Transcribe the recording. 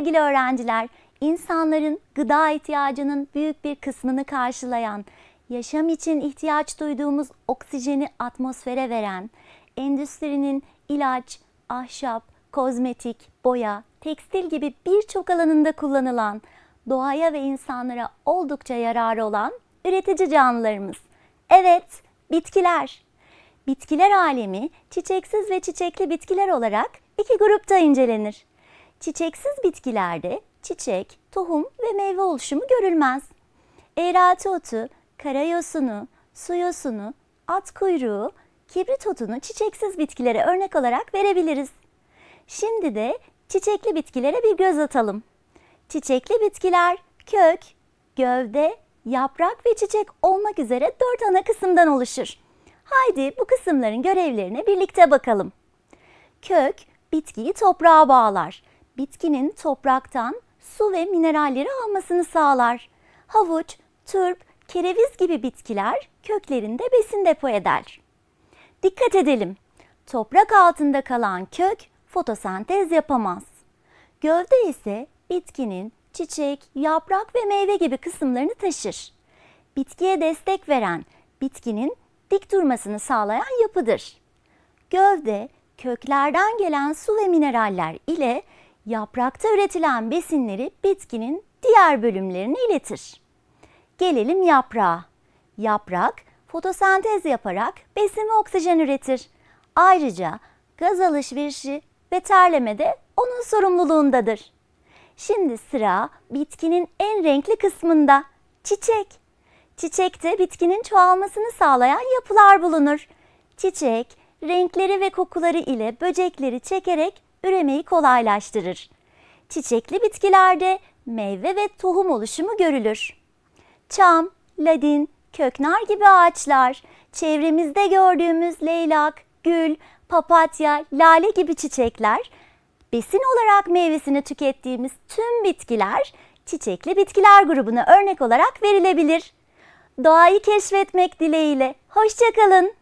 Sevgili öğrenciler, insanların gıda ihtiyacının büyük bir kısmını karşılayan, yaşam için ihtiyaç duyduğumuz oksijeni atmosfere veren, endüstrinin ilaç, ahşap, kozmetik, boya, tekstil gibi birçok alanında kullanılan, doğaya ve insanlara oldukça yararı olan üretici canlılarımız. Evet, bitkiler. Bitkiler alemi çiçeksiz ve çiçekli bitkiler olarak iki grupta incelenir. Çiçeksiz bitkilerde çiçek, tohum ve meyve oluşumu görülmez. Eğrati otu, karayosunu, suyosunu, at kuyruğu, kibrit otunu çiçeksiz bitkilere örnek olarak verebiliriz. Şimdi de çiçekli bitkilere bir göz atalım. Çiçekli bitkiler kök, gövde, yaprak ve çiçek olmak üzere dört ana kısımdan oluşur. Haydi bu kısımların görevlerine birlikte bakalım. Kök, bitkiyi toprağa bağlar bitkinin topraktan su ve mineralleri almasını sağlar. Havuç, türp, kereviz gibi bitkiler köklerinde besin depo eder. Dikkat edelim. Toprak altında kalan kök fotosentez yapamaz. Gövde ise bitkinin çiçek, yaprak ve meyve gibi kısımlarını taşır. Bitkiye destek veren, bitkinin dik durmasını sağlayan yapıdır. Gövde, köklerden gelen su ve mineraller ile yaprakta üretilen besinleri bitkinin diğer bölümlerine iletir. Gelelim yaprağa. Yaprak fotosentez yaparak besin ve oksijen üretir. Ayrıca gaz alışverişi ve terleme de onun sorumluluğundadır. Şimdi sıra bitkinin en renkli kısmında çiçek. Çiçekte bitkinin çoğalmasını sağlayan yapılar bulunur. Çiçek renkleri ve kokuları ile böcekleri çekerek üremeyi kolaylaştırır. Çiçekli bitkilerde meyve ve tohum oluşumu görülür. Çam, ladin, köknar gibi ağaçlar, çevremizde gördüğümüz leylak, gül, papatya, lale gibi çiçekler, besin olarak meyvesini tükettiğimiz tüm bitkiler çiçekli bitkiler grubuna örnek olarak verilebilir. Doğayı keşfetmek dileğiyle. Hoşçakalın.